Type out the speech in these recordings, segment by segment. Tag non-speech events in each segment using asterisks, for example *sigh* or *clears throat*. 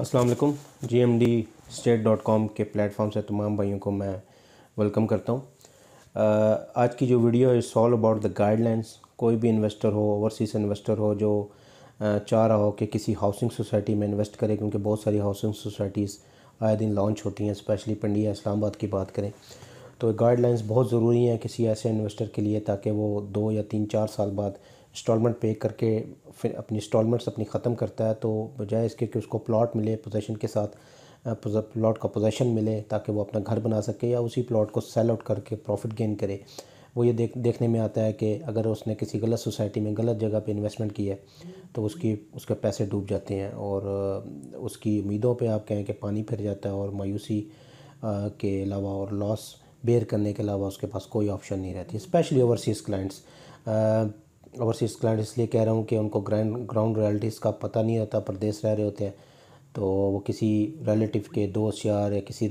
अस्सलाम G M D state dot com के platform से तमाम भाइयों को मैं वेलकम करता हूँ आज की जो वीडियो है सॉल अबाउट द गाइडलाइंस कोई भी इन्वेस्टर हो ओवरसीज इन्वेस्टर हो जो चाह रहा हो कि किसी हाउसिंग सोसाइटी में इन्वेस्ट करे क्योंकि बहुत सारी हाउसिंग सोसाइटीज़ आए दिन लॉन्च होती हैं स्पेशली पंडिया इस्लामाबाद की बात करें तो गाइडलाइंस बहुत ज़रूरी हैं किसी ऐसे इन्वेस्टर के लिए ताकि वो दो या तीन चार साल बाद इंस्टॉलमेंट पे करके फिर अपनी इंस्टॉलमेंट्स अपनी ख़त्म करता है तो बजाय इसके कि उसको प्लॉट मिले पोजेशन के साथ प्लॉट का पोजेशन मिले ताकि वो अपना घर बना सके या उसी प्लॉट को सेल आउट करके प्रॉफिट गेन करे वो ये देख देखने में आता है कि अगर उसने किसी गलत सोसाइटी में गलत जगह पे इन्वेस्टमेंट की है तो उसकी उसके पैसे डूब जाते हैं और उसकी उम्मीदों पे आप कहें कि पानी फिर जाता है और मायूसी के अलावा और लॉस बेयर करने के अलावा उसके पास कोई ऑप्शन नहीं रहती specially overseas clients overseas client इसलिए कह रहा हूँ कि उनको ग्रैंड ग्राउंड रियलिटीज़ का पता नहीं होता परदेश रह रहे होते हैं तो वो किसी रिलेटिव के दोस्त यार या किसी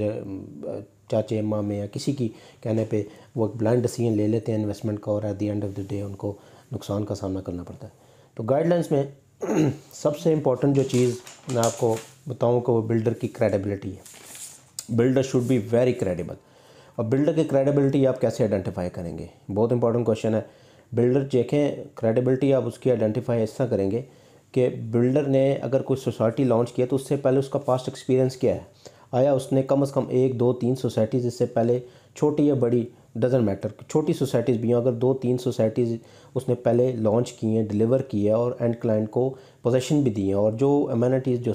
चाचे मामे या किसी की कहने पे वो एक ब्लाइंड डिसीजन ले लेते हैं इन्वेस्टमेंट का और at the end of the day उनको नुकसान का सामना करना पड़ता है तो गाइडलाइंस में *clears throat* सबसे इम्पॉर्टेंट जो चीज़ मैं आपको बताऊँ कि वो बिल्डर की क्रेडिबिलिटी है builder should be very credible और बिल्डर की क्रेडिबिलिटी आप कैसे आइडेंटिफाई करेंगे बहुत इंपॉर्टेंट क्वेश्चन है बिल्डर चेकें क्रेडिबिलिटी आप उसकी आइडेंटिफाई ऐसा करेंगे कि बिल्डर ने अगर कोई सोसाइटी लॉन्च किया तो उससे पहले उसका पास्ट एक्सपीरियंस क्या है आया उसने कम से कम एक दो तीन सोसाइटीज़ इससे पहले छोटी या बड़ी डजेंट मैटर छोटी सोसाइटीज़ भी हों अगर दो तीन सोसाइटीज़ उसने पहले लॉन्च की हैं डिलीवर की है और एंड क्लाइंट को पोजेशन भी दी है और जो अमेनिटीज़ जो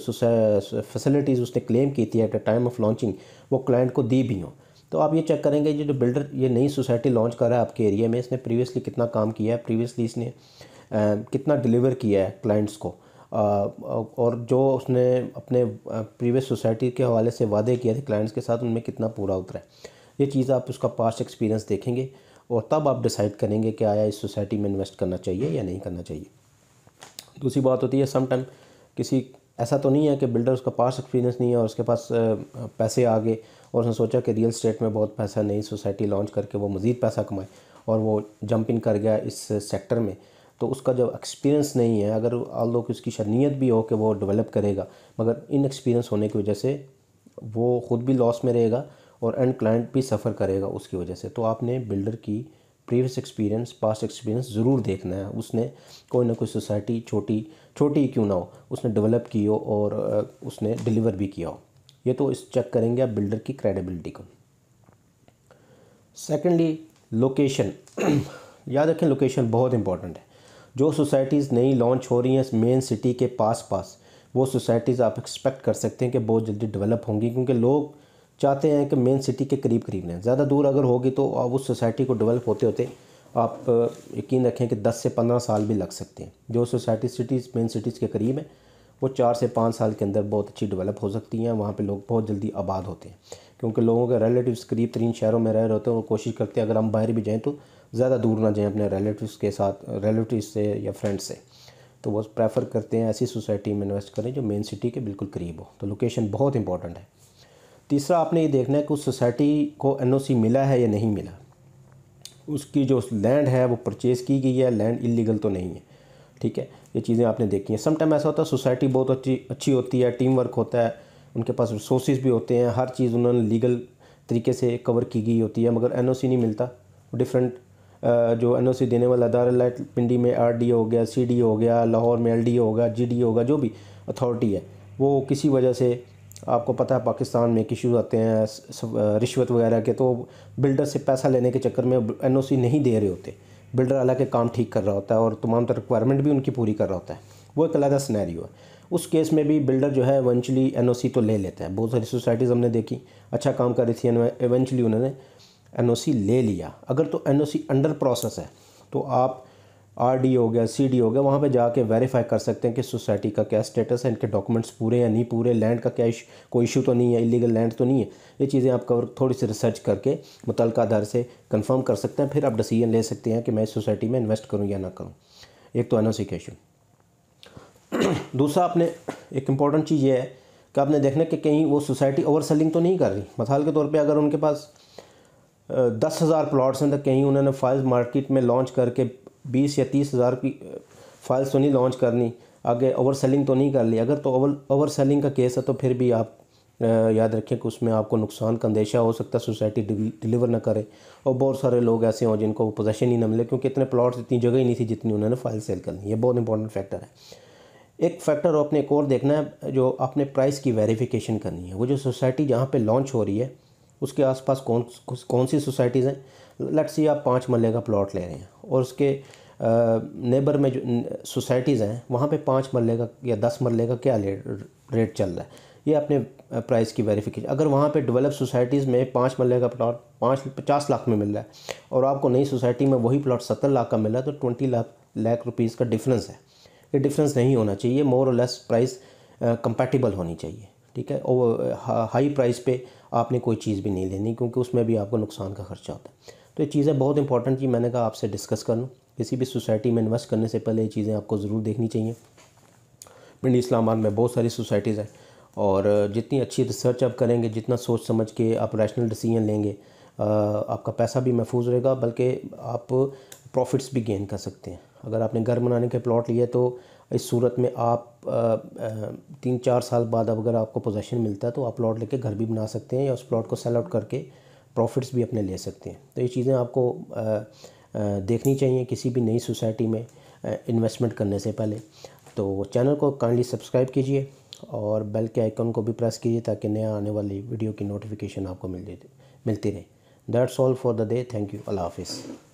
फैसिलिटीज़ उसने क्लेम की थी at a time of launching वो क्लाइंट को दी भी हों तो आप ये चेक करेंगे ये जो बिल्डर ये नई सोसाइटी लॉन्च कर रहा है आपके एरिया में इसने प्रीवियसली कितना काम किया है प्रीवियसली इसने कितना डिलीवर किया है क्लाइंट्स को और जो उसने अपने प्रीवियस सोसाइटी के हवाले से वादे किए थे क्लाइंट्स के साथ उनमें कितना पूरा उतरा है ये चीज़ आप उसका पास्ट एक्सपीरियंस देखेंगे और तब आप डिसाइड करेंगे कि आया इस सोसाइटी में इन्वेस्ट करना चाहिए या नहीं करना चाहिए दूसरी बात होती है समटाइम किसी ऐसा तो नहीं है कि बिल्डर उसका पास एक्सपीरियंस नहीं है और उसके पास पैसे आ गए और उसने सोचा कि रियल स्टेट में बहुत पैसा नई सोसाइटी लॉन्च करके वो मज़ीद पैसा कमाए और वो जंप इन कर गया इस सेक्टर में तो उसका जब एक्सपीरियंस नहीं है अगर आल लोग उसकी शनीत भी हो कि वो डेवलप करेगा मगर इन एक्सपीरियंस होने की वजह से वो ख़ुद भी लॉस में रहेगा और एंड क्लाइंट भी सफ़र करेगा उसकी वजह से तो आपने बिल्डर की प्रीवियस एक्सपीरियंस पास्ट एक्सपीरियंस ज़रूर देखना है उसने कोई ना कोई सोसाइटी छोटी छोटी क्यों ना हो उसने डेवलप की हो और उसने डिलीवर भी किया हो ये तो इस चेक करेंगे आप बिल्डर की क्रेडिबिलिटी को सेकेंडली लोकेशन *clears throat* याद रखें लोकेशन बहुत इंपॉर्टेंट है जो सोसाइटीज़ नई लॉन्च हो रही हैं मेन सिटी के पास पास वो सोसाइटीज़ आप एक्सपेक्ट कर सकते हैं कि बहुत जल्दी डेवलप होंगी क्योंकि लोग चाहते हैं कि मेन सिटी के करीब करीब रहें ज़्यादा दूर अगर होगी तो आप उस सोसाइटी को डेवलप होते होते आप यकीन रखें कि 10 से 15 साल भी लग सकते हैं जो सोसाइटी सिटीज़ मेन सिटीज़ के करीब हैं वो चार से पाँच साल के अंदर बहुत अच्छी डेवलप हो सकती हैं वहाँ पर लोग बहुत जल्दी आबाद होते हैं क्योंकि लोगों के रिलेटिव्स करीब तरीन शहरों में रह रहे होते हैं और कोशिश करते हैं अगर हम बाहर भी जाएँ तो ज़्यादा दूर ना जाएँ अपने रिलेटिव्स के साथ रिलेटिव से या फ्रेंड्स से तो वो प्रेफर करते हैं ऐसी सोसाइटी में इन्वेस्ट करें जो मेन सिटी के बिल्कुल करीब हो तो लोकेशन बहुत इंपॉर्टेंट है तीसरा आपने ये देखना है कि उस सोसाइटी को एन मिला है या नहीं मिला उसकी जो लैंड है वो परचेज़ की गई है लैंड इलीगल तो नहीं है ठीक है ये चीज़ें आपने देखी हैं समटाइम ऐसा होता है सोसाइटी बहुत अच्छी अच्छी होती है टीम वर्क होता है उनके पास रिसोर्स भी होते हैं हर चीज़ उन्होंने लीगल तरीके से कवर की गई होती है मगर एन नहीं मिलता डिफरेंट जो एन देने वाला अदारा पिंडी में आर हो गया सी हो गया लाहौर में एल एलडीओ होगा हो होगा जो भी अथॉरिटी है वो किसी वजह से आपको पता है पाकिस्तान में एक इशूज़ आते हैं रिश्वत वगैरह के तो बिल्डर से पैसा लेने के चक्कर में एन नहीं दे रहे होते बिल्डर अलग के काम ठीक कर रहा होता है और तमाम रिक्वायरमेंट भी उनकी पूरी कर रहा होता है वो एक अलग स्नैरियो है उस केस में भी बिल्डर जो है एवेंचुअली एन तो ले लेता है बहुत सारी सोसाइटीज़ हमने देखी अच्छा काम कर रही थी एवेंचुअली उन्होंने एन ले लिया अगर तो एन अंडर प्रोसेस है तो आप आरडी हो गया सीडी हो गया वहाँ पे जाके वेरीफाई कर सकते हैं कि सोसाइटी का क्या स्टेटस है इनके डॉक्यूमेंट्स पूरे या नहीं पूरे लैंड का क्या कोई इशू तो नहीं है इलीगल लैंड तो नहीं है ये चीज़ें आप कवर थोड़ी सी रिसर्च करके मुतल आधार से कंफर्म कर सकते हैं फिर आप डिसीजन ले सकते हैं कि मैं इस सोसाइटी में इन्वेस्ट करूँ या ना करूँ एक तो एनोसिकेशन दूसरा आपने एक इम्पॉर्टेंट चीज़ ये है कि आपने देखना कि कहीं वो सोसाइटी ओवर सेलिंग तो नहीं कर रही मिसाल के तौर पर अगर उनके पास दस हज़ार प्लाट्स हैं तो कहीं उन्होंने फाइल मार्केट में लॉन्च करके बीस या तीस हज़ार की फाइल्स तो नहीं लॉन्च करनी आगे ओवर सेलिंग तो नहीं कर ली अगर तो ओवर ओवर सेलिंग का केस है तो फिर भी आप याद रखें कि उसमें आपको नुकसान का अंदेशा हो सकता है सोसाइटी डिलीवर ना करे और बहुत सारे लोग ऐसे हों जिनको पोजेशन ही ना मिले क्योंकि इतने प्लॉट्स इतनी जगह ही नहीं थी जितनी उन्होंने फाइल सेल करनी ये बहुत इंपॉर्टेंट फैक्टर है एक फैक्टर अपने एक और देखना है जो अपने प्राइस की वेरिफिकेशन करनी है वो जो सोसाइटी जहाँ पर लॉन्च हो रही है उसके आसपास कौन कौन सी सोसाइटीज़ हैं लट्स सी आप पाँच मल्ले का प्लॉट ले रहे हैं और उसके नेबर में जो सोसाइटीज़ हैं वहाँ पे पाँच मरले का या दस मरले का क्या रेट चल रहा है ये अपने प्राइस की वेरिफिकेशन अगर वहाँ पे डेवलप सोसाइटीज़ में पाँच मरले का प्लाट पाँच पचास लाख में मिल रहा है और आपको नई सोसाइटी में वही प्लाट सत्तर लाख का मिल रहा है तो ट्वेंटी लाख लाख रुपीज़ का डिफरेंस है ये डिफरेंस नहीं होना चाहिए मोर और लेस प्राइस कंपेटिबल होनी चाहिए ठीक है और हाई प्राइस पे आपने कोई चीज़ भी नहीं लेनी क्योंकि उसमें भी आपको नुकसान का खर्चा होता है तो ये चीज़ें बहुत इंपॉर्टेंट थी मैंने कहा आपसे डिस्कस कर लूँ किसी भी सोसाइटी में इन्वेस्ट करने से पहले ये चीज़ें आपको ज़रूर देखनी चाहिए पिंडी इस्लामाबाद में बहुत सारी सोसाइटीज़ हैं और जितनी अच्छी रिसर्च आप करेंगे जितना सोच समझ के आप रैशनल डिसीजन लेंगे आपका पैसा भी महफूज रहेगा बल्कि आप प्रॉफिट्स भी गेन कर सकते हैं अगर आपने घर बनाने के प्लॉट लिए तो इस सूरत में आप तीन चार साल बाद अगर आपको पोजेशन मिलता है तो आप प्लॉट लेके घर भी बना सकते हैं या उस प्लॉट को सेल आउट करके प्रॉफिट्स भी अपने ले सकते हैं तो ये चीज़ें आपको देखनी चाहिए किसी भी नई सोसाइटी में इन्वेस्टमेंट करने से पहले तो चैनल को काइंडली सब्सक्राइब कीजिए और बेल के आइकन को भी प्रेस कीजिए ताकि नया आने वाली वीडियो की नोटिफिकेशन आपको मिल मिलती रहे that's all for the day thank you अल्लाह हाफिज़